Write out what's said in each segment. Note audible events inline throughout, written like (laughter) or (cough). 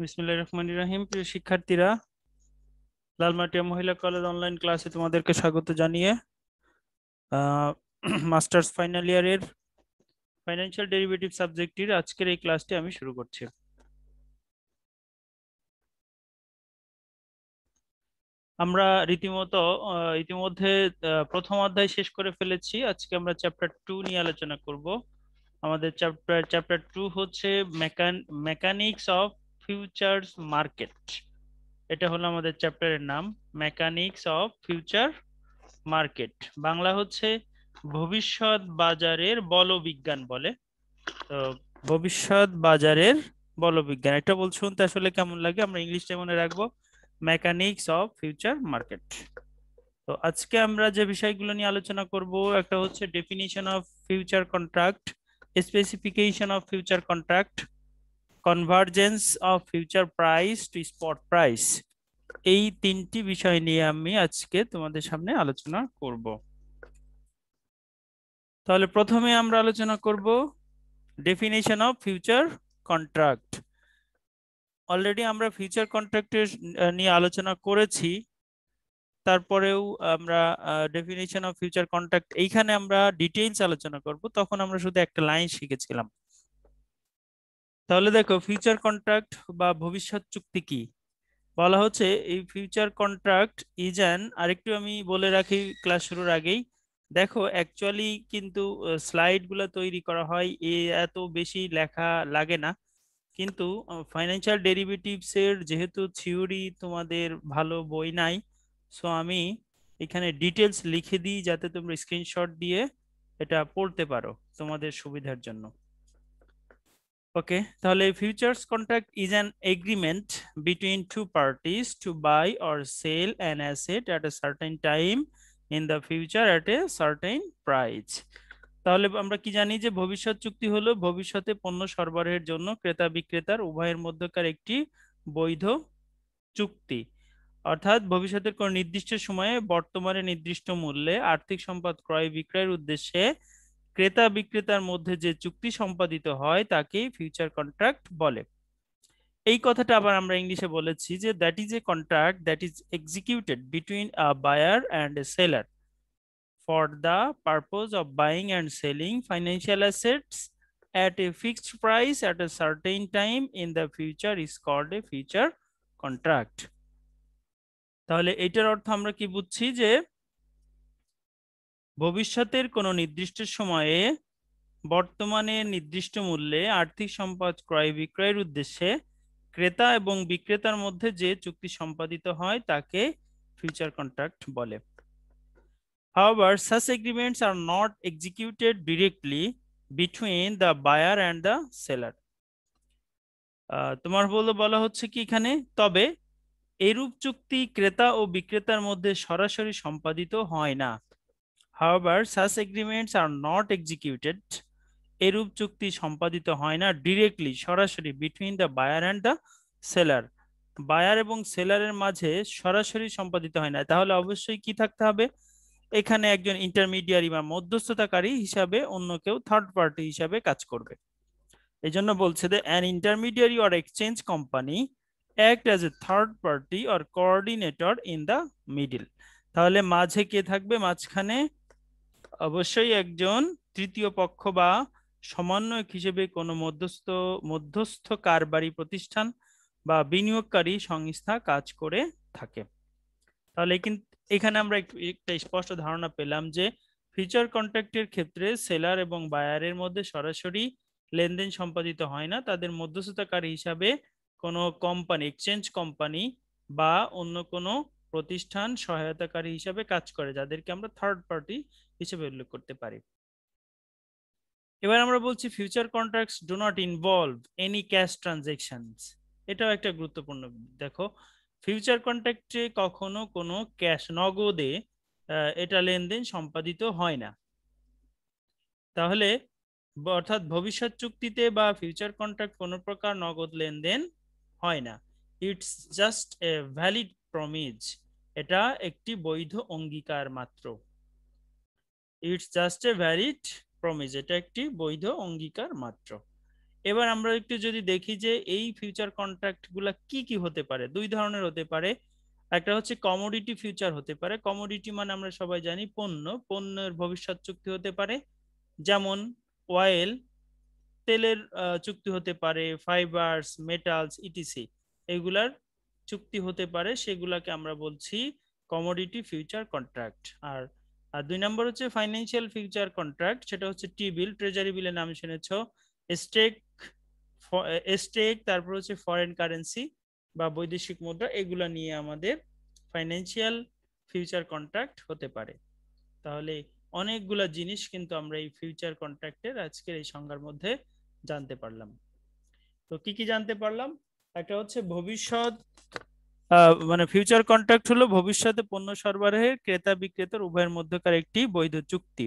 বিসমুল্লাহ রহমান রাহিম প্রিয় শিক্ষার্থীরা লালমাটিয়া মহিলা কলেজ অনলাইন ক্লাসে তোমাদেরকে স্বাগত জানিয়ে মাস্টার্স ফাইনাল ইয়ারের ফাইন্যান্সিয়াল ডেরিভেটিভ সাবজেক্টটির আজকের এই ক্লাসটি আমি শুরু করছি আমরা রীতিমতো ইতিমধ্যে প্রথম অধ্যায় শেষ করে ফেলেছি আজকে আমরা চ্যাপ্টার টু নিয়ে আলোচনা করব আমাদের চ্যাপ্টার চ্যাপ্টার টু হচ্ছে মেকানিক্স অফ ফিউচার্স মার্কেট এটা হলো আমাদের চ্যাপ্টারের নাম mechanics of future market Bangla হচ্ছে ভবিষ্যৎ বাজারের বলবিজ্ঞান বলে তো ভবিষ্যৎ বাজারের বলবিজ্ঞান এটা বল শুনতে আসলে কেমন লাগে আমরা ইংলিশটা মনে রাখবো মেকানিক্স অফ ফিউচার মার্কেট তো আজকে আমরা যে বিষয়গুলো নিয়ে আলোচনা করব একটা হচ্ছে definition of future contract specification of future contract convergence of future price to spot price এই তিনটি বিষয় নিয়ে আমি আজকে তোমাদের সামনে আলোচনা করব তাহলে প্রথমে আমরা আলোচনা করব definition of future contract already আমরা ফিউচার কন্ট্রাক্টের নিয়ে আলোচনা করেছি তারপরেও আমরা ডেফিনেশন অফ ফিউচার কন্ট্রাক্ট এইখানে আমরা ডিটেইলস আলোচনা করব তখন আমরা শুধু একটা লাইন শিখেছিলাম তাহলে দেখো ফিউচার কন্ট্রাক্ট বা ভবিষ্যৎ চুক্তি কি বলা হচ্ছে এই ফিউচার কন্ট্রাক্ট ইজ অ্যান আরেকটু আমি বলে রাখি ক্লাস শুরুর আগেই দেখো অ্যাকচুয়ালি কিন্তু স্লাইডগুলো তৈরি করা হয় এ এত বেশি লেখা লাগে না কিন্তু ফাইন্যান্সিয়াল ডেরিভেটিভসের যেহেতু থিওরি তোমাদের ভালো বই নাই সো আমি এখানে ডিটেলস লিখে দিই যাতে তোমরা স্ক্রিনশট দিয়ে এটা পড়তে পারো তোমাদের সুবিধার জন্য ওকে তাহলে futures contract is an agreement between two parties to buy or sell an asset at a certain time in the future at a certain price তাহলে আমরা কি জানি যে ভবিষ্যৎ চুক্তি হলো ভবিষ্যতে পণ্য সরবরাহের জন্য ক্রেতা বিক্রেতার উভয়ের মধ্যকার একটি বৈধ চুক্তি অর্থাৎ ভবিষ্যতের কোন নির্দিষ্ট সময়ে বর্তমানে নির্দিষ্ট মূল্যে আর্থিক সম্পদ ক্রয় বিক্রয়ের উদ্দেশ্যে ক্রেতা বিক্রেতার মধ্যে যে চুক্তি সম্পাদিত হয় তাকে ফিউচার কন্ট্রাক্ট বলে এই কথাটা আবার আমরা ইংলিশে বলেছি যে that is a contract that is executed between a buyer and a seller for the purpose of buying and selling financial assets at a fixed price at a certain time in the future is called a future contract তাহলে এটার অর্থ আমরা কি বুঝছি যে ভবিষ্যতের কোনো নির্দিষ্ট সময়ে বর্তমানে নির্দিষ্ট মূল্যে আর্থিক সম্পদ ক্রয় বিক্রয়ের উদ্দেশ্যে ক্রেতা এবং বিক্রেতার মধ্যে যে চুক্তি সম্পাদিত হয় তাকে ফিউচার কন্ট্রাক্ট বলে however such agreements are not executed directly between the buyer and the seller তোমার বলে বলা হচ্ছে কি এখানে তবে এরূপ চুক্তি ক্রেতা ও বিক্রেতার মধ্যে সরাসরি সম্পাদিত হয় না however such agreements are not executed এরূপ চুক্তি সম্পাদিত হয় না ডিরেক্টলি সরাসরি between the buyer and the seller buyer এবং সেলারের মাঝে সরাসরি সম্পাদিত হয় না তাহলে অবশ্যই কি থাকতে হবে এখানে একজন ইন্টারমিডিয়ারি বা মধ্যস্থতাকারী হিসাবে অন্য কেউ থার্ড পার্টি হিসাবে কাজ করবে এই জন্য বলছে যে an intermediary or exchange company act as a third party or coordinator in the middle তাহলে মাঝে কে থাকবে মাঝখানে অবশ্যই একজন তৃতীয় পক্ষ বা সমন্বয়ক হিসেবে কোনো মধ্যস্থ মধ্যস্থ কারবারি প্রতিষ্ঠান বা বিনিয়োগকারী সংস্থা কাজ করে থাকে তাহলে কিন্তু এখানে আমরা একটু একটা স্পষ্ট ধারণা পেলাম যে ফিচার কন্ট্রাক্টের ক্ষেত্রে সেলার এবং বায়ারের মধ্যে সরাসরি লেনদেন সম্পাদিত হয় না তাদের মধ্যস্থতাকারী হিসাবে কোনো কোম্পানি এক্সচেঞ্জ কোম্পানি বা অন্য কোনো প্রতিষ্ঠান সহায়তাকারী হিসাবে কাজ করে যাদেরকে আমরা থার্ড পার্টি হিসেবে উল্লেখ করতে পারি এবার আমরা বলছি future contracts do not involve any cash transactions এটাও একটা গুরুত্বপূর্ণ দেখো ফিউচার কন্ট্রাক্টে কখনো কোনো ক্যাশ নগদে এটা লেনদেন সম্পাদিত হয় না তাহলে অর্থাৎ ভবিষ্যৎ চুক্তিতে বা ফিউচার কন্ট্রাক্ট কোনো প্রকার নগদ লেনদেন হয় না it's just a valid promise এটা একটি বৈধ অঙ্গীকার মাত্র it's just a valid promise এটা একটি বৈধ অঙ্গীকার মাত্র এবার আমরা একটু যদি দেখি যে এই ফিউচার কন্ট্রাক্ট গুলা কি কি হতে পারে দুই ধরনের হতে পারে একটা হচ্ছে কমোডিটি ফিউচার হতে পারে কমোডিটি মানে আমরা সবাই জানি পণ্য পণ্যের ভবিষ্যৎ চুক্তি হতে পারে যেমন অয়েল তেলের চুক্তি হতে পারে ফাইবার্স মেটালস ইটিসি এগুলার চুক্তি হতে পারে সেগুলাকে আমরা বলছি কমোডিটি ফিউচার কন্ট্রাক্ট আর আর দুই নম্বর হচ্ছে ফাইন্যান্সিয়াল ফিউচার কন্ট্রাক্ট সেটা হচ্ছে টি বিল ট্রেজারি বিলের নাম শুনেছ স্টেক স্টেক তারপর হচ্ছে ফরেন কারেন্সি বা বৈদেশিক মুদ্রা এগুলো নিয়ে আমাদের ফাইন্যান্সিয়াল ফিউচার কন্ট্রাক্ট হতে পারে তাহলে অনেকগুলা জিনিস কিন্তু আমরা এই ফিউচার কন্ট্রাক্টের আজকের এই সংজ্ঞার মধ্যে জানতে পারলাম তো কি কি জানতে পারলাম একটা হচ্ছে ভবিষ্যৎ মানে ফিউচার কন্ট্রাক্ট হলো ভবিষ্যতে পণ্য সরবরাহের ক্রেতা বিক্রেতার উভয়ের মধ্যকার একটি বৈধ চুক্তি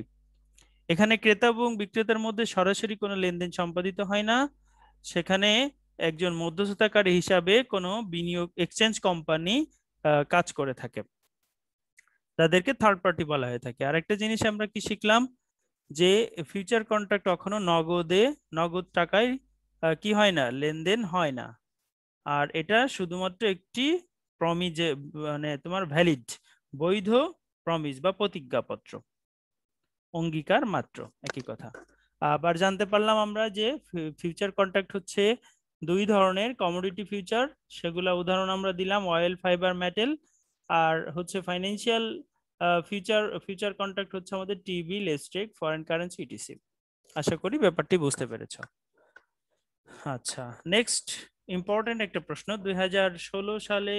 এখানে ক্রেতা এবং বিক্রেতার মধ্যে সরাসরি কোনো লেনদেন সম্পাদিত হয় না সেখানে একজন মধ্যস্থতাকারী হিসাবে কোনো বিনিয়োগ এক্সচেঞ্জ কোম্পানি কাজ করে থাকে তাদেরকে থার্ড পার্টি বলা হয়ে থাকে আর একটা জিনিস আমরা কি শিখলাম যে ফিউচার কন্ট্রাক্ট কখনো নগদে নগদ টাকায় কি হয় না লেনদেন হয় না আর এটা শুধুমাত্র একটি প্রমিজে মানে তোমার ভ্যালিড বৈধ প্রমিজ বা প্রতিজ্ঞাপত্র অঙ্গীকার মাত্র একই কথা আবার জানতে পারলাম আমরা যে ফিউচার কন্ট্রাক্ট হচ্ছে দুই ধরনের কমোডিটি ফিউচার সেগুলা উদাহরণ আমরা দিলাম অয়েল ফাইবার মেটেল আর হচ্ছে ফাইন্যান্সিয়াল ফিউচার ফিউচার কন্ট্রাক্ট হচ্ছে আমাদের টিভি লেস্টেক ফরেন কারেন্সি ইটিসি আশা করি ব্যাপারটি বুঝতে পেরেছ আচ্ছা নেক্সট ইম্পর্টেন্ট একটা প্রশ্ন দুই সালে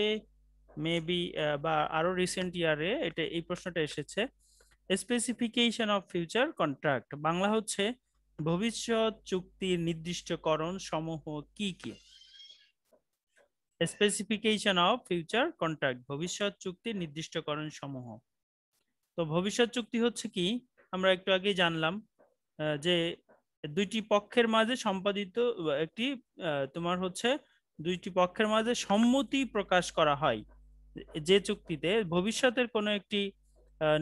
মেবি বা আরো রিসেন্ট ইয়ারে এটা এই প্রশ্নটা এসেছে specification of future contract Bangla হচ্ছে ভবিষ্যৎ চুক্তির নির্দিষ্টকরণ সমূহ কি কি স্পেসিফিকেশন অফ ফিউচার কন্ট্রাক্ট ভবিষ্যৎ চুক্তির নির্দিষ্টকরণ সমূহ তো ভবিষ্যৎ চুক্তি হচ্ছে কি আমরা একটু আগে জানলাম যে দুইটি পক্ষের মাঝে সম্পাদিত একটি তোমার হচ্ছে দুইটি পক্ষের মাঝে সম্মতি প্রকাশ করা হয় যে চুক্তিতে ভবিষ্যতের কোনো একটি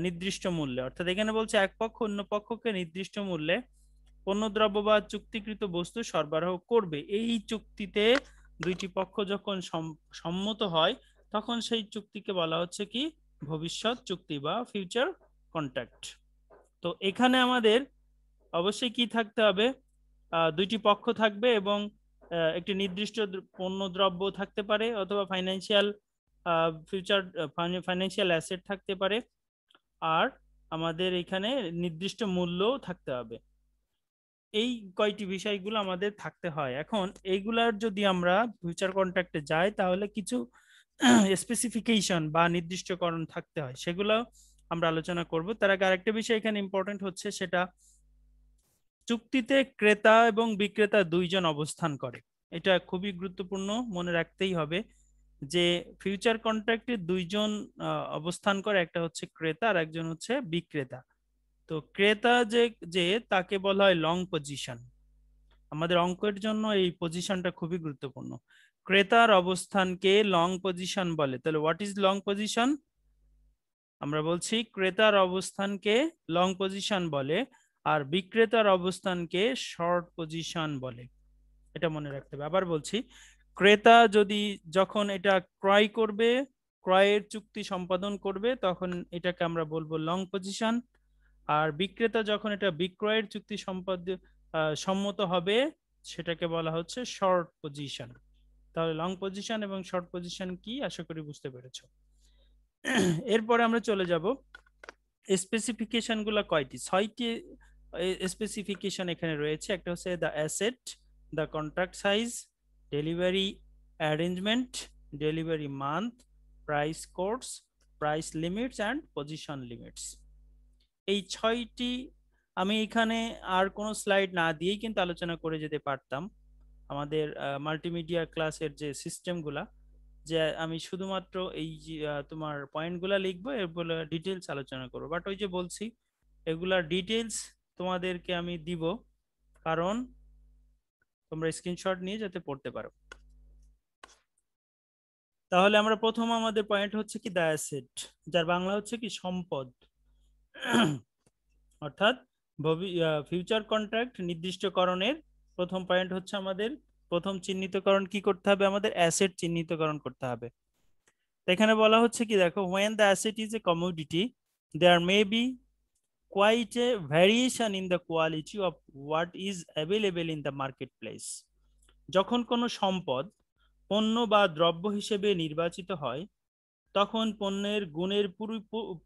নির্দিষ্ট মূল্যে অর্থাৎ এখানে বলছে এক পক্ষ অন্য পক্ষকে নির্দিষ্ট মূল্যে পণ্যদ্রব্য বা চুক্তিকৃত বস্তু সরবরাহ করবে এই চুক্তিতে দুইটি পক্ষ যখন সম্মত হয় তখন সেই চুক্তিকে বলা হচ্ছে কি ভবিষ্যৎ চুক্তি বা ফিউচার কন্ট্রাক্ট তো এখানে আমাদের অবশ্যই কি থাকতে হবে দুইটি পক্ষ থাকবে এবং একটি নির্দিষ্ট পণ্য দ্রব্য থাকতে পারে অথবা ফাইন্যান্সিয়াল ফিউচার ফাইন্যান্সিয়াল অ্যাসেট থাকতে পারে আর আমাদের এখানে নির্দিষ্ট মূল্যও থাকতে হবে এই কয়টি বিষয়গুলো আমাদের থাকতে হয় এখন এইগুলার যদি আমরা ফিউচার কন্ট্রাক্টে যাই তাহলে কিছু স্পেসিফিকেশন (clears throat) বা নির্দিষ্টকরণ থাকতে হয় সেগুলো আমরা আলোচনা করব তার আগে আরেকটা বিষয় এখানে ইম্পর্টেন্ট হচ্ছে সেটা চুক্তিতে ক্রেতা এবং বিক্রেতা দুইজন অবস্থান করে এটা খুবই গুরুত্বপূর্ণ মনে রাখতেই হবে যে ফিউচার কন্ট্রাক্টে দুইজন অবস্থান করে একটা হচ্ছে ক্রেতা আর একজন হচ্ছে বিক্রেতা তো ক্রেতা যে যে তাকে বলা হয় লং পজিশন আমাদের অঙ্কের জন্য এই পজিশনটা খুবই গুরুত্বপূর্ণ ক্রেতার অবস্থানকে লং পজিশন বলে তাহলে হোয়াট ইজ লং পজিশন আমরা বলছি ক্রেতার অবস্থানকে লং পজিশন বলে আর বিক্রেতার অবস্থানকে শর্ট পজিশন বলে এটা মনে রাখতে হবে আবার বলছি ক্রেতা যদি যখন এটা ক্রয় করবে ক্রয়ের চুক্তি সম্পাদন করবে তখন এটাকে আমরা বলবো লং পজিশন আর বিক্রেতা যখন এটা বিক্রয়ের চুক্তি সম্পাদ সম্মত হবে সেটাকে বলা হচ্ছে শর্ট পজিশন তাহলে লং পজিশন এবং শর্ট পজিশন কি আশা করি বুঝতে পেরেছ এরপরে আমরা চলে যাব স্পেসিফিকেশনগুলো কয়টি ছয়টি স্পেসিফিকেশন এখানে রয়েছে একটা হচ্ছে the asset the contract size delivery arrangement delivery month price quotes price limits and position limits এই ছয়টি আমি এখানে আর কোনো স্লাইড না দিয়েই কিন্তু আলোচনা করে যেতে পারতাম আমাদের মাল্টিমিডিয়া ক্লাসের যে সিস্টেমগুলা যে আমি শুধুমাত্র এই তোমার পয়েন্টগুলা লিখবো এগুলো ডিটেলস আলোচনা করবো বাট ওই যে বলছি এগুলার ডিটেলস তোমাদেরকে আমি দিব কারণ তোমরা স্ক্রিনশট নিয়ে যাতে পড়তে পারো তাহলে আমরা প্রথম আমাদের পয়েন্ট হচ্ছে কি দায়াসেট যার বাংলা হচ্ছে কি সম্পদ (clears throat) অর্থাৎ ফিউচার কন্ট্রাক্ট নির্দিষ্টকরণের প্রথম পয়েন্ট হচ্ছে আমাদের প্রথম চিহ্নিতকরণ কি করতে হবে আমাদের অ্যাসেট চিহ্নিতকরণ করতে হবে এখানে বলা হচ্ছে কি দেখো when the asset is a commodity there may be quite a variation in the quality of what is available in the marketplace যখন কোনো সম্পদ পণ্য বা দ্রব্য হিসেবে নির্বাচিত হয় তখন পণ্যের গুণের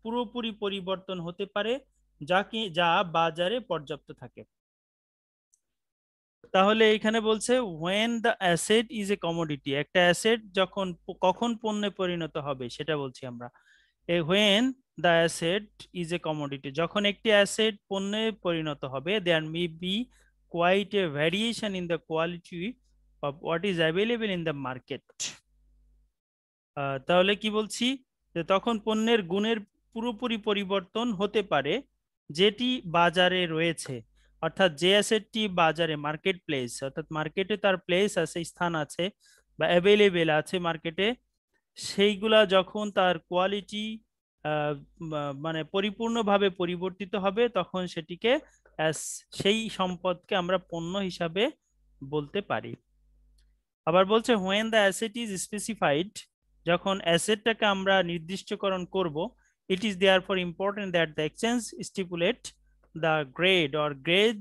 পুরোপুরি পরিবর্তন হতে পারে যাকে যা বাজারে পর্যাপ্ত থাকে তাহলে এখানে বলছে when the asset is a commodity একটা অ্যাসেট যখন কখন পণ্যে পরিণত হবে সেটা বলছি আমরা এ when the asset is a commodity যখন একটি অ্যাসেট পণ্যে পরিণত হবে there may be quite a variation in the quality of what is available in the market তাহলে কি বলছি যে তখন পণ্যের গুণের পুরোপুরি পরিবর্তন হতে পারে যেটি বাজারে রয়েছে অর্থাৎ যে অ্যাসেটটি বাজারে মার্কেট প্লেস অর্থাৎ মার্কেটে তার প্লেস আছে স্থান আছে বা অ্যাভেলেবেল আছে মার্কেটে সেইগুলা যখন তার কোয়ালিটি মানে পরিপূর্ণভাবে পরিবর্তিত হবে তখন সেটিকে সেই সম্পদকে আমরা পণ্য হিসাবে বলতে পারি আবার বলছে when the asset is specified যখন অ্যাসেটটাকে আমরা নির্দিষ্টকরণ করব it is therefore important that the exchange stipulate the grade or grade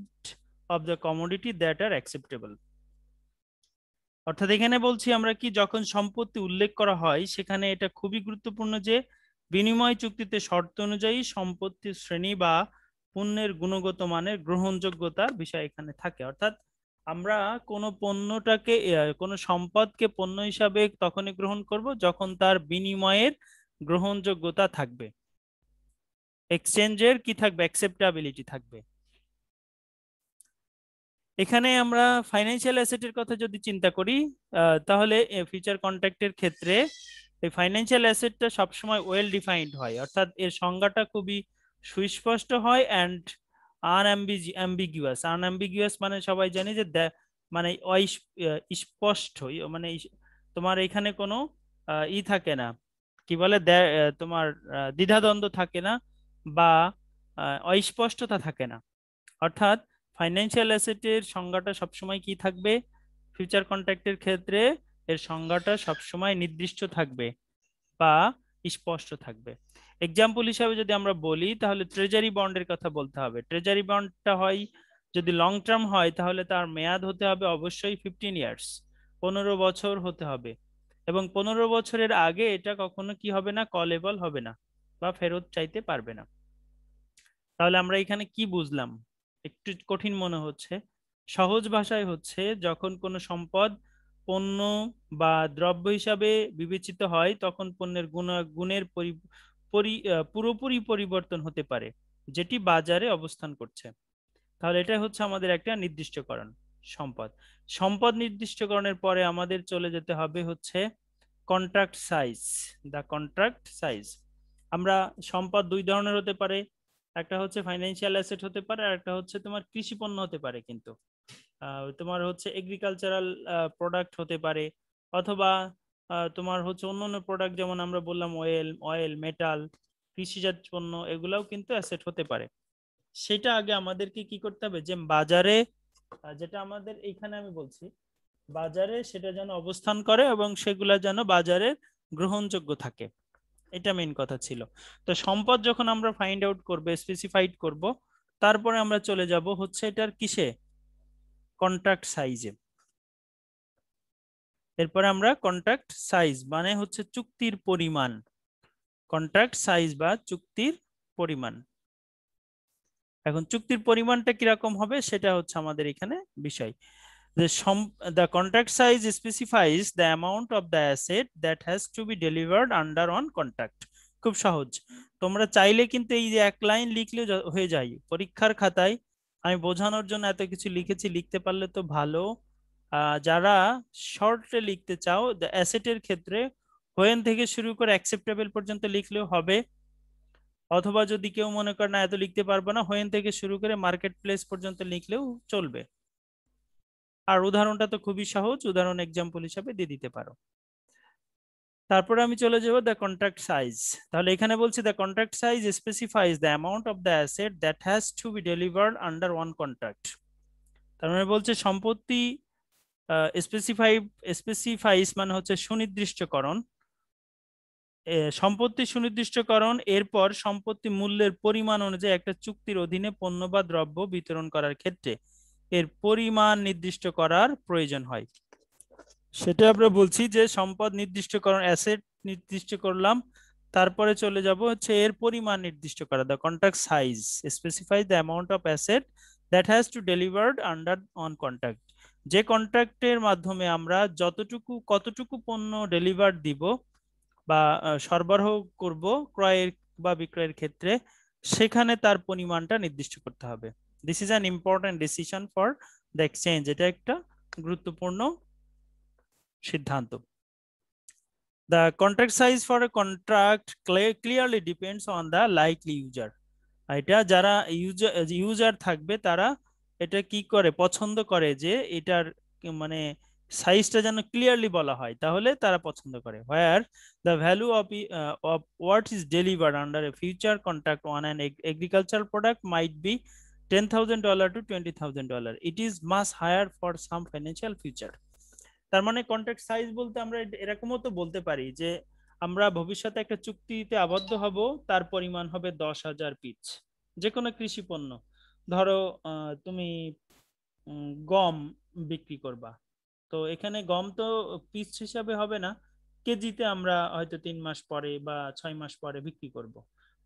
of the commodity that are acceptable অর্থাৎ এখানে বলছি আমরা কি যখন সম্পত্তি উল্লেখ করা হয় সেখানে এটা খুবই গুরুত্বপূর্ণ যে বিনিময় চুক্তিতে শর্ত অনুযায়ী সম্পত্তির শ্রেণী বা পণ্যের গুণগত মানের গ্রহণযোগ্যতার বিষয় এখানে থাকে অর্থাৎ আমরা কোনো পণ্যটাকে কোনো সম্পদকে পণ্য হিসাবে তখনই গ্রহণ করব যখন তার বিনিময়ের গ্রহণযোগ্যতা থাকবে এক্সচেঞ্জের কি থাকবে অ্যাকসেপ্টেবিলিটি থাকবে এখানে আমরা ফাইন্যান্সিয়াল অ্যাসেটের কথা যদি চিন্তা করি তাহলে ফিউচার কন্ট্রাক্টের ক্ষেত্রে এই ফাইন্যান্সিয়াল অ্যাসেটটা সবসময় ওয়েল ডিফাইন্ড হয় অর্থাৎ এর সংজ্ঞাটা খুবই সুস্পষ্ট হয় অ্যান্ড আনঅ্যাম্বিগুয়াস আনঅ্যাম্বিগুয়াস মানে সবাই জানে যে মানে স্পষ্ট ইয়ে মানে তোমার এখানে কোনো ই থাকে না কি বলে তোমার দ্বিধাদ্বন্দ্ব থাকে না বা অস্পষ্টতা থাকে না অর্থাৎ ফাইন্যান্সিয়াল অ্যাসেটের সংজ্ঞাটা সবসময় কি থাকবে ফিউচার কন্ট্রাক্টের ক্ষেত্রে এর সংজ্ঞাটা সবসময় নির্দিষ্ট থাকবে বা স্পষ্ট থাকবে এক্সাম্পল হিসাবে যদি আমরা বলি তাহলে ট্রেজারি বন্ডের কথা বলতে হবে ট্রেজারি বন্ডটা হয় যদি লং টার্ম হয় তাহলে তার মেয়াদ হতে হবে অবশ্যই ফিফটিন ইয়ার্স পনেরো বছর হতে হবে এবং পনেরো বছরের আগে এটা কখনো কি হবে না কলেবল হবে না বা ফেরত চাইতে পারবে না তাহলে আমরা এখানে কি বুঝলাম একটু কঠিন মনে হচ্ছে সহজ ভাষায় হচ্ছে যখন কোনো সম্পদ পণ্য বা দ্রব্য হিসাবে বিবেচিত হয় তখন পণ্যের গুণ গুণের পুরোপুরি পরিবর্তন হতে পারে যেটি বাজারে অবস্থান করছে তাহলে এটা হচ্ছে আমাদের একটা নির্দিষ্টকরণ সম্পদ সম্পদ নির্দিষ্টকরণের পরে আমাদের চলে যেতে হবে হচ্ছে contract size the contract size আমরা সম্পদ দুই ধরনের হতে পারে একটা হচ্ছে ফাইন্যান্সিয়াল অ্যাসেট হতে পারে আর একটা হচ্ছে তোমার কৃষি পণ্য হতে পারে কিন্তু তোমার হচ্ছে এগ্রিকালচারাল প্রোডাক্ট হতে পারে অথবা তোমার হচ্ছে অন্য অন্য প্রোডাক্ট যেমন আমরা বললাম অয়েল অয়েল মেটাল কৃষিজাত পণ্য এগুলাও কিন্তু অ্যাসেট হতে পারে সেটা আগে আমাদেরকে কি করতে হবে যে বাজারে যেটা আমাদের এইখানে আমি বলছি বাজারে সেটা যেন অবস্থান করে এবং সেগুলা যেন বাজারের গ্রহণযোগ্য থাকে এটা মেন কথা ছিল তো সম্পদ যখন আমরা ফাইন্ড আউট করবো স্পেসিফাইড করব তারপরে আমরা চলে যাব হচ্ছে এটার কিসে কন্ট্রাক্ট সাইজে এরপরে আমরা কন্ট্রাক্ট সাইজ মানে হচ্ছে চুক্তির পরিমাণ কন্ট্রাক্ট সাইজ বা চুক্তির পরিমাণ এখন চুক্তির পরিমাণটা কিরকম হবে সেটা হচ্ছে আমাদের এখানে বিষয় the contract size specifies the amount of the asset that has to be delivered under one contract খুব সহজ তোমরা চাইলে কিন্তু এই যে এক লাইন লিখলেও হয়ে যায় পরীক্ষার খাতায় আমি বোঝানোর জন্য এত কিছু লিখেছি লিখতে পারলে তো ভালো যারা শর্টে লিখতে চাও অ্যাসেটের ক্ষেত্রে হোয়েন থেকে শুরু করে অ্যাকসেপ্টেবল পর্যন্ত লিখলেও হবে অথবা যদি কেউ মনে করে না এত লিখতে পারবো না হোয়েন থেকে শুরু করে মার্কেট প্লেস পর্যন্ত লিখলেও চলবে আর উদাহরণটা তো খুবই সহজ উদাহরণ এক্সাম্পল হিসাবে দিয়ে দিতে পারো তারপরে আমি চলে যাব দ্য কন্ট্রাক্ট সাইজ তাহলে এখানে বলছি the contract size specifies the amount of the asset that has to be delivered under one contract তার মানে বলছে সম্পত্তি স্পেসিফাই স্পেসিফাইজ মানে হচ্ছে সুনির্দিষ্টকরণ সম্পত্তি সুনির্দিষ্টকরণ এরপর সম্পত্তি মূল্যের পরিমাণ অনুযায়ী একটা চুক্তির অধীনে পণ্য বা দ্রব্য বিতরণ করার ক্ষেত্রে এর পরিমাণ নির্দিষ্ট করার প্রয়োজন হয় সেটা আমরা বলছি যে সম্পদ নির্দিষ্টকরণ অ্যাসেট নির্দিষ্ট করলাম তারপরে চলে যাব হচ্ছে এর পরিমাণ নির্দিষ্ট করা the contract size specify the amount of asset that has to delivered under one contract যে কন্ট্রাক্টের মাধ্যমে আমরা যতটুকু কতটুকু পণ্য ডেলিভার দিব বা সরবরাহ করব ক্রয়ের বা বিক্রয়ের ক্ষেত্রে সেখানে তার পরিমাণটা নির্দিষ্ট করতে হবে this is an important decision for the exchange এটা একটা গুরুত্বপূর্ণ সিদ্ধান্ত the contract size for a contract clearly depends on the likely user এটা যারা ইউজার ইউজার থাকবে তারা এটা কি করে পছন্দ করে যে এটার মানে সাইজটা যেন ক্লিয়ারলি বলা হয় তাহলে তারা পছন্দ করে where the value of of what is deliver under a future contract one and agriculture product might be ten thousand dollar to twenty thousand dollar it is much higher for some financial future তার মানে contract size বলতে আমরা এরকমও তো বলতে পারি যে আমরা ভবিষ্যতে একটা চুক্তিতে আবদ্ধ হব তার পরিমাণ হবে দশ হাজার পিচ যে কোনো কৃষি পণ্য ধরো তুমি গম বিক্রি করবা তো এখানে গম তো পিস হিসাবে হবে না কেজিতে আমরা হয়তো তিন মাস পরে বা ছয় মাস পরে বিক্রি করব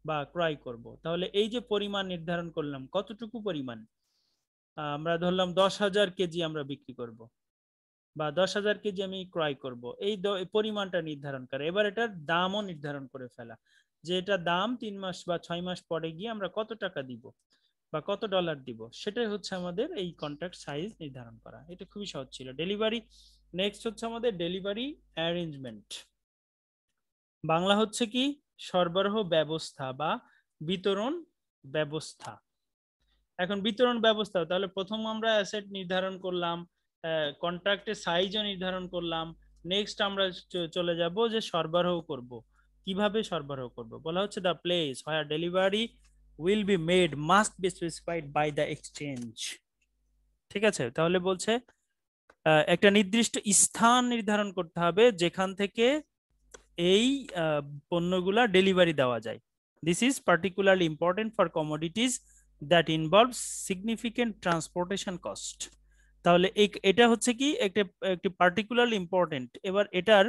বা ক্রয় করব তাহলে এই যে পরিমাণ নির্ধারণ করলাম কতটুকু পরিমাণ আমরা ধরলাম দশ হাজার কেজি আমরা বিক্রি করব বা দশ হাজার কেজি আমি ক্রয় করব এই পরিমাণটা নির্ধারণ করে এবার এটার দামও নির্ধারণ করে ফেলা যে এটা দাম তিন মাস বা ছয় মাস পরে গিয়ে আমরা কত টাকা দিব বা কত ডলার দিব সেটাই হচ্ছে আমাদের এই কন্ট্রাক্ট সাইজ নির্ধারণ করা এটা খুবই সহজ ছিল ডেলিভারি নেক্সট হচ্ছে আমাদের ডেলিভারি অ্যারেঞ্জমেন্ট বাংলা হচ্ছে কি সরবরাহ ব্যবস্থা বা বিতরণ ব্যবস্থা এখন বিতরণ ব্যবস্থা তাহলে প্রথম আমরা অ্যাসেট নির্ধারণ করলাম কন্ট্রাক্টের সাইজও নির্ধারণ করলাম নেক্সট আমরা চলে যাব যে সরবরাহ করব কিভাবে সরবরাহ করব বলা হচ্ছে the place where delivery will be made must be specified by the exchange ঠিক আছে তাহলে বলছে একটা নির্দিষ্ট স্থান নির্ধারণ করতে হবে যেখান থেকে এই পণ্যগুলা ডেলিভারি দেওয়া যায় this is particularly important for commodities that involve significant transportation cost তাহলে এটা হচ্ছে কি একটা একটি পার্টিকুলার ইম্পর্টেন্ট এবার এটার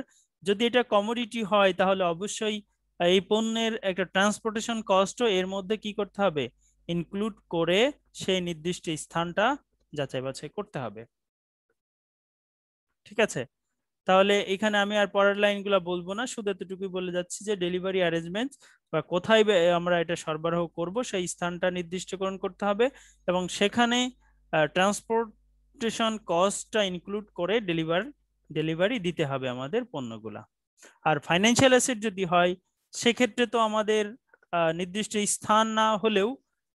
যদি এটা কমোডিটি হয় তাহলে অবশ্যই এই পণ্যের একটা ট্রান্সপোর্টেশন কস্টও এর মধ্যে কি করতে হবে ইনক্লুড করে সেই নির্দিষ্ট স্থানটা যাচাই বাছাই করতে হবে ঠিক আছে তাহলে এখানে আমি আর পরের লাইনগুলো বলবো না শুধু এতটুকুই বলে যাচ্ছি যে ডেলিভারি অ্যারেঞ্জমেন্ট বা কোথায় আমরা এটা সরবরাহ করব সেই স্থানটা নির্দিষ্টকরণ করতে হবে এবং সেখানে ট্রান্সপোর্ট ট্রান্সপোর্টেশন কস্টটা ইনক্লুড করে ডেলিভার ডেলিভারি দিতে হবে আমাদের পণ্যগুলা আর ফাইন্যান্সিয়াল অ্যাসেট যদি হয় সেক্ষেত্রে তো আমাদের নির্দিষ্ট স্থান না হলেও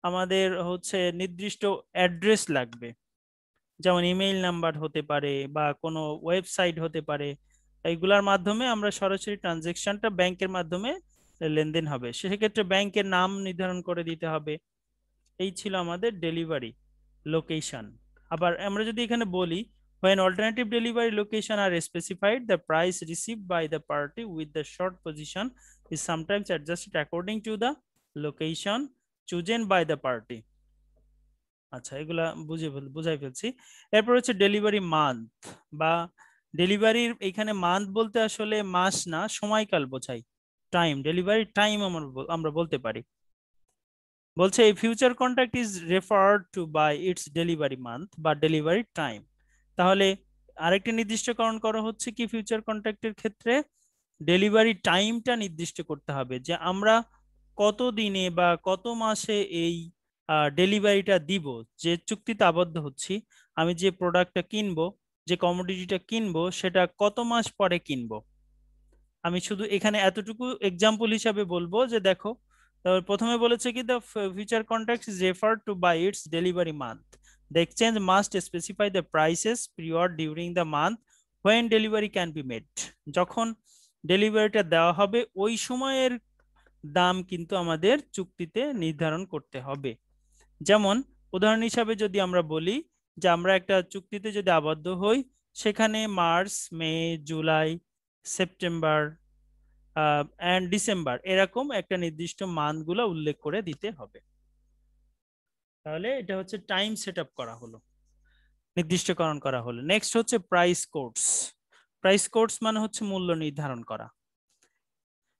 আমাদের হচ্ছে নির্দিষ্ট অ্যাড্রেস লাগবে যেমন ইমেইল নাম্বার হতে পারে বা কোনো ওয়েবসাইট হতে পারে এইগুলার মাধ্যমে আমরা সরাসরি ট্রানজেকশনটা ব্যাংকের মাধ্যমে লেনদেন হবে সেক্ষেত্রে ব্যাংকের নাম নির্ধারণ করে দিতে হবে এই ছিল আমাদের ডেলিভারি লোকেশন আবার আমরা যদি এখানে বলি when alternative delivery location are specified the price received by the party with the short position is sometimes adjusted according to the location chosen by the party আচ্ছা এগুলা বুঝে বুঝাই ফেলছি এরপর হচ্ছে ডেলিভারি মান্থ বা ডেলিভারির এখানে মান্থ বলতে আসলে মাস না সময়কাল বোঝাই টাইম ডেলিভারি টাইম আমরা বলতে পারি বলছে এই future contract is referred to by its delivery month বা ডেলিভারি টাইম তাহলে আরেকটি নির্দিষ্টকরণ করা হচ্ছে কি ফিউচার কন্ট্রাক্টের ক্ষেত্রে ডেলিভারি টাইমটা নির্দিষ্ট করতে হবে যে আমরা কত দিনে বা কত মাসে এই ডেলিভারিটা দিব যে চুক্তিতে আবদ্ধ হচ্ছি আমি যে প্রোডাক্টটা কিনবো যে কমোডিটিটা কিনবো সেটা কত মাস পরে কিনবো আমি শুধু এখানে এতটুকু এক্সাম্পল হিসাবে বলবো যে দেখো প্রথমে বলেছে কি the future contract is refer to by its delivery month the exchange must specify the prices period during the month when delivery can be made যখন ডেলিভারিটা দেওয়া হবে ওই সময়ের দাম কিন্তু আমাদের চুক্তিতে নির্ধারণ করতে হবে যেমন উদাহরণ হিসাবে যদি আমরা বলি যে আমরা একটা চুক্তিতে যদি আবদ্ধ হই সেখানে March May July September and December এরকম একটা নির্দিষ্ট মানগুলো উল্লেখ করে দিতে হবে তাহলে এটা হচ্ছে টাইম সেট করা হলো নির্দিষ্টকরণ করা হলো নেক্সট হচ্ছে প্রাইস কোর্স প্রাইস কোর্স মানে হচ্ছে মূল্য নির্ধারণ করা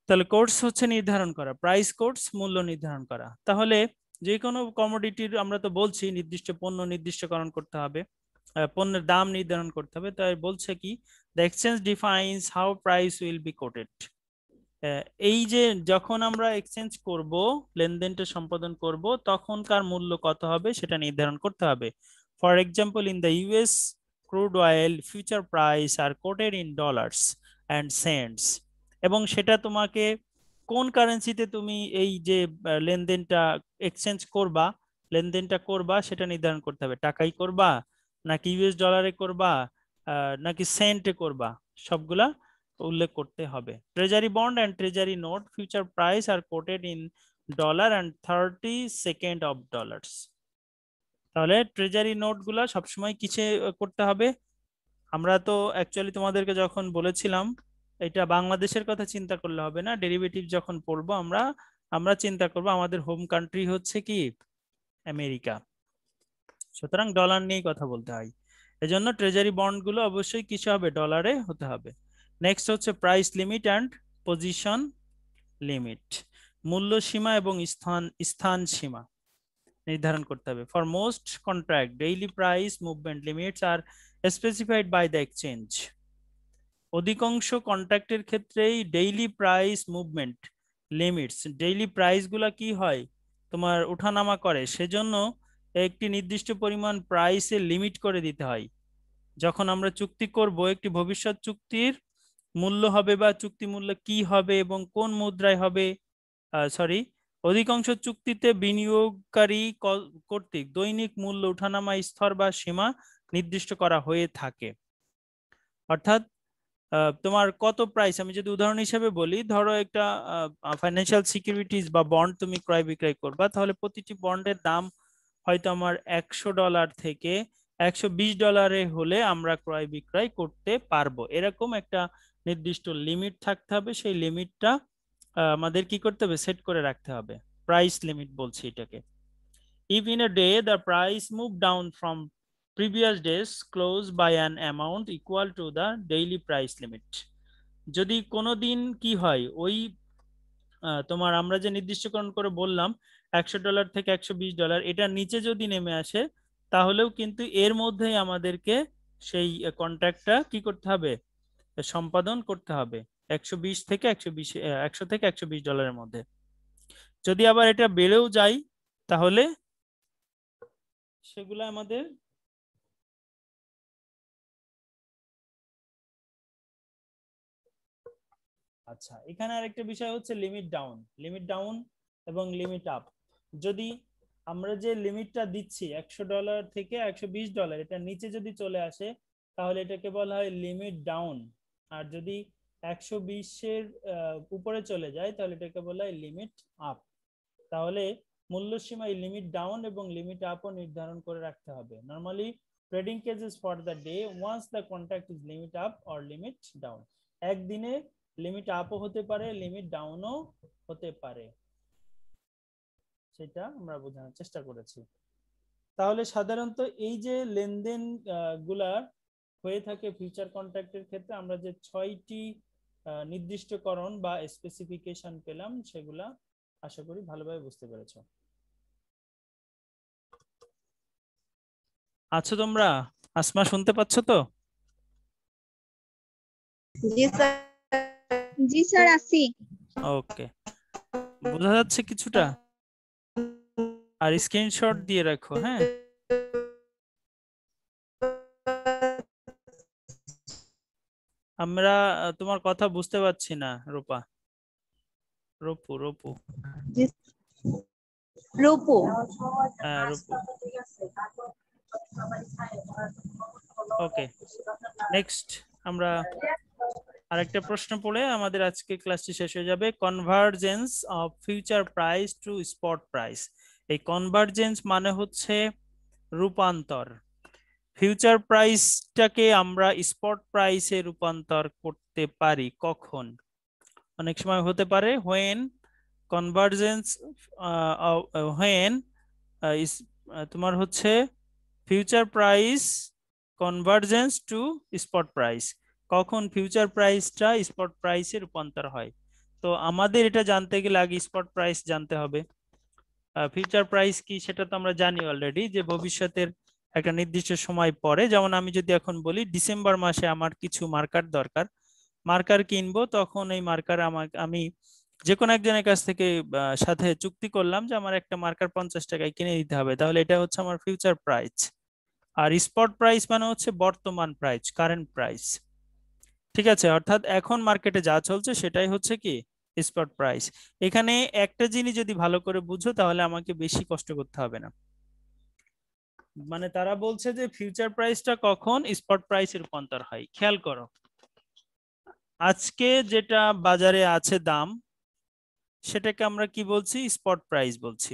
তাহলে কোর্স হচ্ছে নির্ধারণ করা প্রাইস কোর্স মূল্য নির্ধারণ করা তাহলে যে কোনো কমোডিটির আমরা তো বলছি নির্দিষ্ট পণ্য নির্দিষ্টকরণ করতে হবে পণ্যের দাম নির্ধারণ করতে হবে তাই বলছে কি the exchange defines how price will be quoted এই যে যখন আমরা এক্সচেঞ্জ করব লেনদেনটা সম্পাদন করব তখনকার মূল্য কত হবে সেটা নির্ধারণ করতে হবে for example in the US crude oil future price are quoted in dollars and cents এবং সেটা তোমাকে কোন কারেন্সিতে তুমি এই যে লেনদেনটা এক্সচেঞ্জ করবা লেনদেনটা করবা সেটা নির্ধারণ করতে হবে টাকাই করবা নাকি ইউএস ডলারে করবা নাকি সেন্টে করবা সবগুলা উল্লেখ করতে হবে Treasury bond and Treasury note future price are quoted in dollar and thirty second of dollars তাহলে ট্রেজারি নোটগুলো সবসময় কিছু করতে হবে আমরা তো অ্যাকচুয়ালি তোমাদেরকে যখন বলেছিলাম এটা বাংলাদেশের কথা চিন্তা করলে হবে না ডেরিভেটিভ যখন পড়বো আমরা আমরা চিন্তা করব আমাদের হোম কান্ট্রি হচ্ছে কি আমেরিকা সুতরাং ডলার নিয়েই কথা বলতে হয় এজন্য ট্রেজারি বন্ডগুলো অবশ্যই কিছু হবে ডলারে হতে হবে নেক্সট হচ্ছে price limit and position limit মূল্য সীমা এবং স্থান স্থান সীমা নির্ধারণ করতে হবে for most contract daily price movement limits are specified by the exchange অধিকাংশ কন্ট্রাক্টের ক্ষেত্রেই daily price movement limits daily প্রাইসগুলো কি হয় তোমার ওঠানামা করে সেজন্য একটি নির্দিষ্ট পরিমাণ প্রাইসে লিমিট করে দিতে হয় যখন আমরা চুক্তি করব একটি ভবিষ্যৎ চুক্তির মূল্য হবে বা চুক্তি মূল্য কি হবে এবং কোন মুদ্রায় হবে সরি অধিকাংশ চুক্তিতে বিনিয়োগকারী কর্তৃক দৈনিক মূল্য উঠানামা স্তর বা সীমা নির্দিষ্ট করা হয়ে থাকে অর্থাৎ তোমার কত প্রাইস আমি যদি উদাহরণ হিসেবে বলি ধরো একটা ফাইন্যান্সিয়াল সিকিউরিটিজ বা বন্ড তুমি ক্রয় বিক্রয় করবা তাহলে প্রতিটি বন্ডের দাম হয়তো আমার একশো ডলার থেকে একশো ডলারে হলে আমরা ক্রয় বিক্রয় করতে পারবো এরকম একটা নির্দিষ্ট লিমিট থাকতে হবে সেই লিমিটটা আমাদের কি করতে হবে সেট করে রাখতে হবে প্রাইস লিমিট বলছি এটাকে if in a day the price move down from previous day's close by an amount equal to the daily price limit যদি কোনো দিন কি হয় ওই তোমার আমরা যে নির্দিষ্টকরণ করে বললাম একশো ডলার থেকে একশো বিশ ডলার এটা নিচে যদি নেমে আসে তাহলেও কিন্তু এর মধ্যেই আমাদেরকে সেই কন্ট্রাক্টটা কি করতে হবে সম্পাদন করতে হবে একশো থেকে একশো বিশ একশো থেকে একশো ডলারের মধ্যে যদি আবার এটা বেড়েও যাই তাহলে সেগুলো আমাদের আচ্ছা এখানে আরেকটা বিষয় হচ্ছে লিমিট ডাউন লিমিট ডাউন এবং লিমিট আপ যদি আমরা যে লিমিটটা দিচ্ছি একশো ডলার থেকে একশো ডলার এটা নিচে যদি চলে আসে তাহলে এটাকে বলা হয় লিমিট ডাউন আর যদি একশো বিশের উপরে চলে যায় তাহলে এটাকে বলা হয় লিমিট আপ তাহলে মূল্যসীমা এই লিমিট ডাউন এবং লিমিট আপও নির্ধারণ করে রাখতে হবে normally trading ceases for the day once the contract is limit up or limit down একদিনে লিমিট আপও হতে পারে লিমিট ডাউনও হতে পারে সেটা আমরা বোঝানোর চেষ্টা করেছি তাহলে সাধারণত এই যে লেনদেন গুলার হয়ে থাকে ফিউচার কন্ট্রাক্টের ক্ষেত্রে আমরা যে ছয়টি নির্দিষ্টকরণ বা স্পেসিফিকেশন পেলাম সেগুলা আশা করি ভালোভাবে বুঝতে পেরেছ আচ্ছা তোমরা আসমা শুনতে পাচ্ছ তো জি স্যার আসি ওকে বোঝা যাচ্ছে কিছুটা আর স্ক্রিনশট দিয়ে রাখো হ্যাঁ আমরা তোমার কথা বুঝতে পারছি না রূপা রূপু রূপু রূপু হ্যাঁ রূপু ওকে নেক্সট আমরা আরেকটা প্রশ্ন পড়ে আমাদের আজকে ক্লাসটি শেষ হয়ে যাবে convergence of future price to spot price এই কনভার্জেন্স মানে হচ্ছে রূপান্তর ফিউচার প্রাইসটাকে আমরা স্পট প্রাইসে রূপান্তর করতে পারি কখন অনেক সময় হতে পারে হোয়েন কনভার্জেন্স হোয়েন তোমার হচ্ছে future price convergence to spot price কখন ফিউচার প্রাইসটা স্পট প্রাইসে রূপান্তর হয় তো আমাদের এটা জানতে গেলে আগে স্পট প্রাইস জানতে হবে ফিউচার প্রাইস কি সেটা তো আমরা জানি অলরেডি যে ভবিষ্যতের একটা নির্দিষ্ট সময় পরে যেমন আমি যদি এখন বলি ডিসেম্বর মাসে আমার কিছু মার্কার দরকার মার্কার কিনবো তখন এই মার্কার আমাকে আমি যে কোনো একজনের কাছ থেকে সাথে চুক্তি করলাম যে আমার একটা মার্কার পঞ্চাশ টাকায় কিনে দিতে হবে তাহলে এটা হচ্ছে আমার ফিউচার প্রাইস আর স্পট প্রাইস মানে হচ্ছে বর্তমান প্রাইস কারেন্ট প্রাইস ঠিক আছে অর্থাৎ এখন মার্কেটে যা চলছে সেটাই হচ্ছে কি স্পট প্রাইস এখানে একটা জিনিস যদি ভালো করে বুঝো তাহলে আমাকে বেশি কষ্ট করতে হবে না মানে তারা বলছে যে ফিউচার প্রাইসটা কখন স্পট প্রাইসে রূপান্তর হয় খেয়াল করো আজকে যেটা বাজারে আছে দাম সেটাকে আমরা কি বলছি স্পট প্রাইস বলছি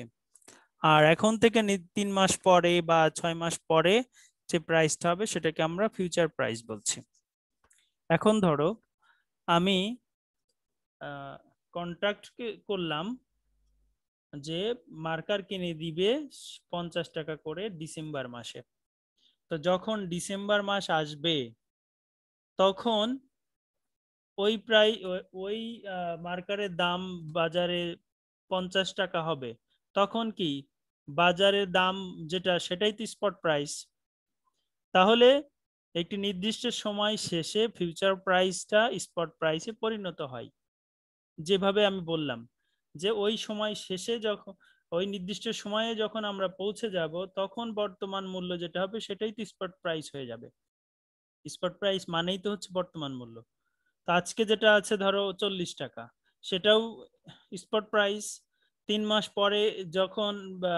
আর এখন থেকে তিন মাস পরে বা ছয় মাস পরে যে প্রাইসটা হবে সেটাকে আমরা ফিউচার প্রাইস বলছি এখন ধরো আমি কন্ট্রাক্ট করলাম যে মার্কার কিনে দিবে পঞ্চাশ টাকা করে ডিসেম্বর মাসে তো যখন ডিসেম্বর মাস আসবে তখন ওই প্রায় ওই মার্কারের দাম বাজারে পঞ্চাশ টাকা হবে তখন কি বাজারের দাম যেটা সেটাই তো স্পট প্রাইস তাহলে একটি নির্দিষ্ট সময় শেষে ফিউচার প্রাইসটা স্পট প্রাইসে পরিণত হয় যেভাবে আমি বললাম যে ওই সময় শেষে যখন ওই নির্দিষ্ট সময়ে যখন আমরা পৌঁছে যাব তখন বর্তমান মূল্য যেটা হবে সেটাই তো স্পট প্রাইস হয়ে যাবে স্পট প্রাইস মানেই তো হচ্ছে বর্তমান মূল্য তো আজকে যেটা আছে ধরো চল্লিশ টাকা সেটাও স্পট প্রাইস তিন মাস পরে যখন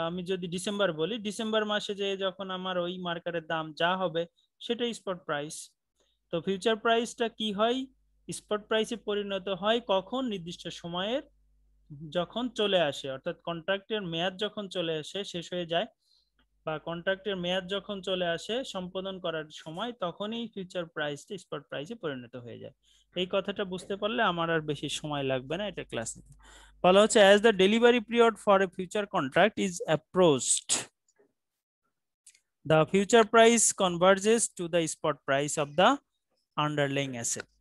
আমি যদি ডিসেম্বর বলি ডিসেম্বর মাসে যে যখন আমার ওই মার্কেটের দাম যা হবে সেটাই স্পট প্রাইস তো ফিউচার প্রাইসটা কি হয় স্পট প্রাইসে পরিণত হয় কখন নির্দিষ্ট সময়ের যখন চলে আসে অর্থাৎ কন্ট্রাক্টের মেয়াদ যখন চলে আসে শেষ হয়ে যায় বা কন্ট্রাক্টের মেয়াদ যখন চলে আসে সম্পাদন করার সময় তখনই ফিউচার প্রাইসটা স্পট প্রাইসে পরিণত হয়ে যায় এই কথাটা বুঝতে পারলে আমার আর বেশি সময় লাগবে না এটা ক্লাসে বলা হচ্ছে as the delivery period for a future contract is approached the future price converges to the spot price of the underlying asset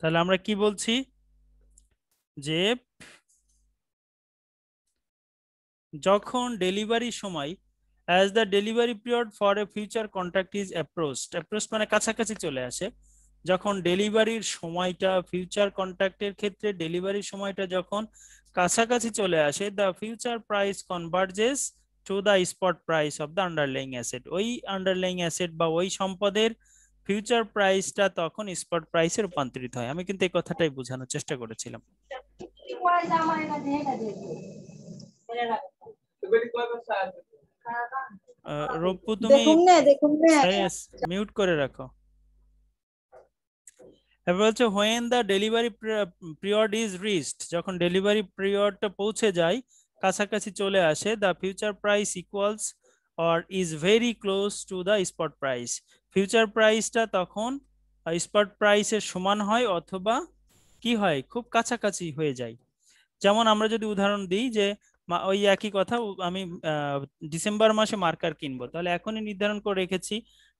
তাহলে আমরা কি বলছি যে যখন ডেলিভারি সময় as the delivery period for a future contract is approached approach মানে কাছাকাছি চলে আসে যখন ডেলিভারির সময়টা ফিউচার কন্ট্রাক্টের ক্ষেত্রে ডেলিভারির সময়টা যখন কাছাকাছি চলে আসে the future price converges to the spot price of the underlying asset ওই আন্ডারলাইং অ্যাসেট বা ওই সম্পদের ফিউচার প্রাইসটা তখন স্পট প্রাইসে রূপান্তরিত হয় আমি কিন্তু এই কথাটাই বোঝানোর চেষ্টা করেছিলাম রূপু তুমি মিউট করে রাখো এবার হচ্ছে when the delivery period is reached যখন ডেলিভারি পিরিয়ডটা পৌঁছে যায় কাছাকাছি চলে আসে the future price equals or is very close to the spot price future প্রাইসটা তখন স্পট প্রাইসের সমান হয় অথবা কি হয় খুব কাছাকাছি হয়ে যায় যেমন আমরা যদি উদাহরণ দিই যে ওই একই কথা আমি ডিসেম্বর মাসে মার্কার কিনবো তাহলে এখনই নির্ধারণ করে রেখেছি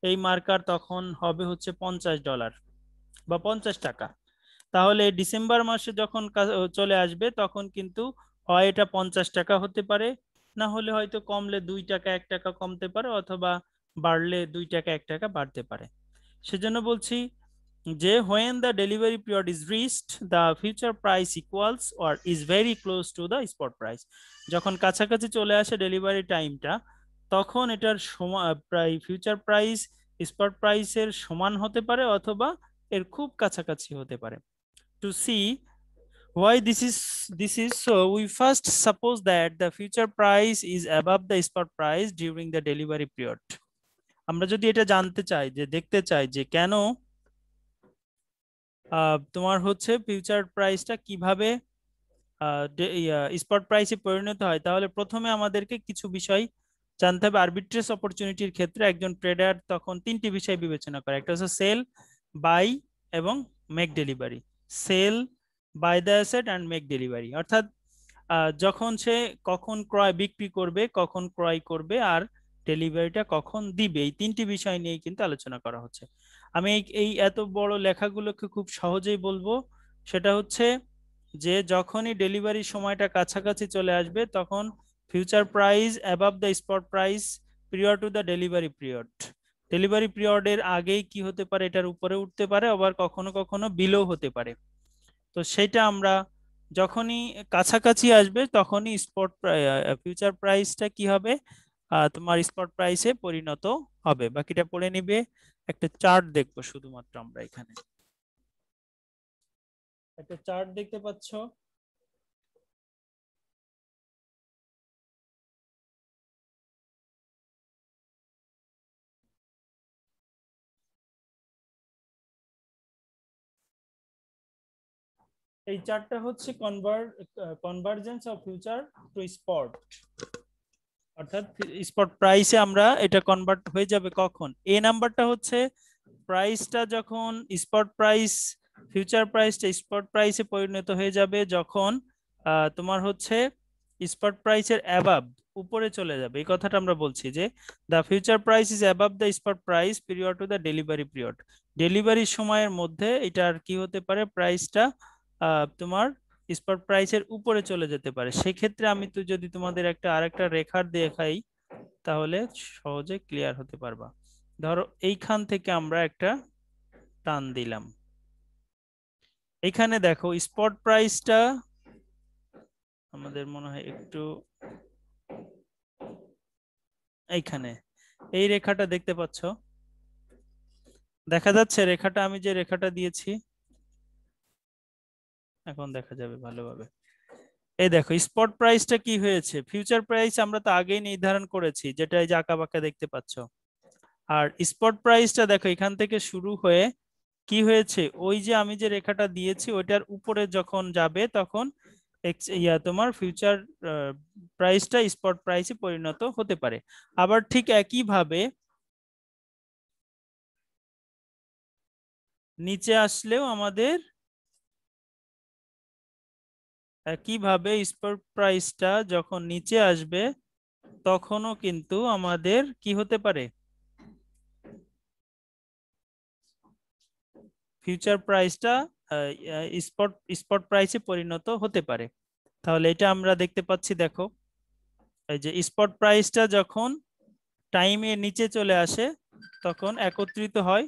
এই মার্কার তখন হবে হচ্ছে পঞ্চাশ ডলার বা পঞ্চাশ টাকা তাহলে ডিসেম্বর মাসে যখন চলে আসবে তখন কিন্তু হয় এটা পঞ্চাশ টাকা হতে পারে না হলে হয়তো কমলে দুই টাকা এক টাকা কমতে পারে অথবা বাড়লে দুই টাকা এক টাকা বাড়তে পারে সেজন্য বলছি যে when the delivery period is reached the future price equals or is very close to the spot price যখন কাছাকাছি চলে আসে ডেলিভারি টাইমটা তখন এটার প্রায় ফিউচার প্রাইস স্পট প্রাইসের সমান হতে পারে অথবা এর খুব কাছাকাছি হতে পারে to see why this is this is so we first suppose that the future price is above the spot price during the delivery period আমরা যদি এটা জানতে চাই যে দেখতে চাই যে কেন তোমার হচ্ছে ফিউচার প্রাইসটা কিভাবে স্পট প্রাইসে পরিণত হয় তাহলে প্রথমে আমাদেরকে কিছু বিষয় জানতে হবে আরবিট্রেস অপরচুনিটির ক্ষেত্রে একজন ট্রেডার তখন তিনটি বিষয় বিবেচনা করে একটা হচ্ছে সেল বাই এবং make delivery sell buy the asset and make delivery অর্থাৎ যখন সে কখন ক্রয় বিক্রি করবে কখন ক্রয় করবে আর ডেলিভারিটা কখন দিবে এই তিনটি বিষয় নিয়ে কিন্তু আলোচনা করা হচ্ছে আমি এই এত বড় লেখাগুলোকে খুব সহজেই বলবো সেটা হচ্ছে যে যখনই ডেলিভারি সময়টা কাছাকাছি চলে আসবে তখন future price above the spot price period to the delivery period delivery পিরিয়ডের আগেই কি হতে পারে এটার উপরে উঠতে পারে আবার কখনো কখনো বিলো হতে পারে তো সেটা আমরা যখনই কাছাকাছি আসবে তখনই স্পট ফিউচার প্রাইসটা কি হবে তোমার স্পট প্রাইসে পরিণত হবে বাকিটা পড়ে নিবে একটা চার্ট দেখবো শুধুমাত্র আমরা এখানে একটা চার্ট দেখতে পাচ্ছ এই চার্টটা হচ্ছে কনভার convergence of future to spot অর্থাৎ স্পট প্রাইসে আমরা এটা কনভার্ট হয়ে যাবে কখন এ নাম্বারটা হচ্ছে প্রাইসটা যখন স্পট প্রাইস ফিউচার প্রাইসটা স্পট প্রাইসে পরিণত হয়ে যাবে যখন তোমার হচ্ছে স্পট প্রাইসের অ্যাবাব উপরে চলে যাবে এই কথাটা আমরা বলছি যে the future price is above the spot price period to the delivery period ডেলিভারির সময়ের মধ্যে এটার কি হতে পারে প্রাইসটা তোমার স্পট প্রাইসের উপরে চলে যেতে পারে সেক্ষেত্রে আমি তো যদি তোমাদের একটা আরেকটা রেখার দেখাই তাহলে সহজে ক্লিয়ার হতে পারবা ধরো এইখান থেকে আমরা একটা টান দিলাম এখানে দেখো স্পট প্রাইসটা আমাদের মনে হয় একটু এইখানে এই রেখাটা দেখতে পাচ্ছ দেখা যাচ্ছে রেখাটা আমি যে রেখাটা দিয়েছি এখন দেখা যাবে ভালোভাবে এই দেখো স্পট প্রাইসটা কি হয়েছে ফিউচার প্রাইস আমরা তো আগেই নির্ধারণ করেছি যেটা এই যে আঁকা বাঁকা দেখতে পাচ্ছ আর স্পট প্রাইসটা দেখো এখান থেকে শুরু হয়ে কি হয়েছে ওই যে আমি যে রেখাটা দিয়েছি ওইটার উপরে যখন যাবে তখন ইয়া তোমার ফিউচার প্রাইসটা স্পট প্রাইসে পরিণত হতে পারে আবার ঠিক একইভাবে নিচে আসলেও আমাদের কিভাবে স্পট প্রাইসটা যখন নিচে আসবে তখনও কিন্তু আমাদের কি হতে পারে ফিউচার প্রাইসটা স্পট স্পট প্রাইসে পরিণত হতে পারে তাহলে এটা আমরা দেখতে পাচ্ছি দেখো এই যে স্পট প্রাইসটা যখন টাইমের নিচে চলে আসে তখন একত্রিত হয়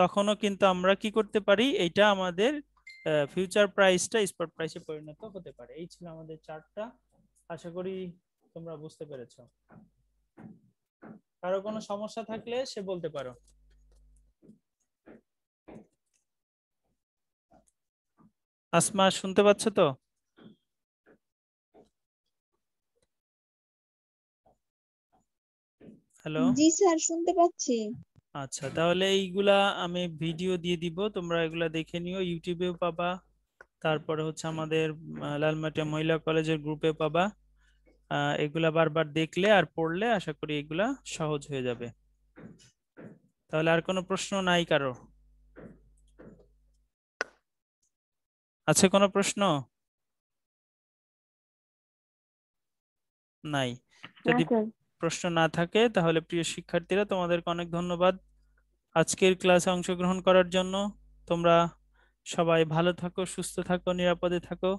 তখনও কিন্তু আমরা কি করতে পারি এটা আমাদের ফিউচার প্রাইসটা স্পট প্রাইসে পরিণত হতে পারে এই ছিল আমাদের চারটা আশা করি তোমরা বুঝতে পেরেছো কারো কোনো সমস্যা থাকলে সে বলতে পারো আসমা শুনতে পাচ্ছ তো হ্যালো জি স্যার শুনতে পাচ্ছি আচ্ছা তাহলে এইগুলা আমি ভিডিও দিয়ে দিব তোমরা এগুলা দেখে নিও ইউটিউবেও পাবা তারপরে হচ্ছে আমাদের লালমাটিয়া মহিলা কলেজের গ্রুপে পাবা এগুলা বারবার দেখলে আর পড়লে আশা করি এগুলা সহজ হয়ে যাবে তাহলে আর কোনো প্রশ্ন নাই কারো আছে কোনো প্রশ্ন নাই যদি প্রশ্ন না থাকে তাহলে প্রিয় শিক্ষার্থীরা তোমাদেরকে অনেক ধন্যবাদ আজকের ক্লাসে অংশগ্রহণ করার জন্য তোমরা সবাই ভালো থাকো সুস্থ থাকো নিরাপদে থাকো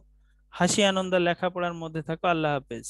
হাসি আনন্দ লেখাপড়ার মধ্যে থাকো আল্লাহ হাফেজ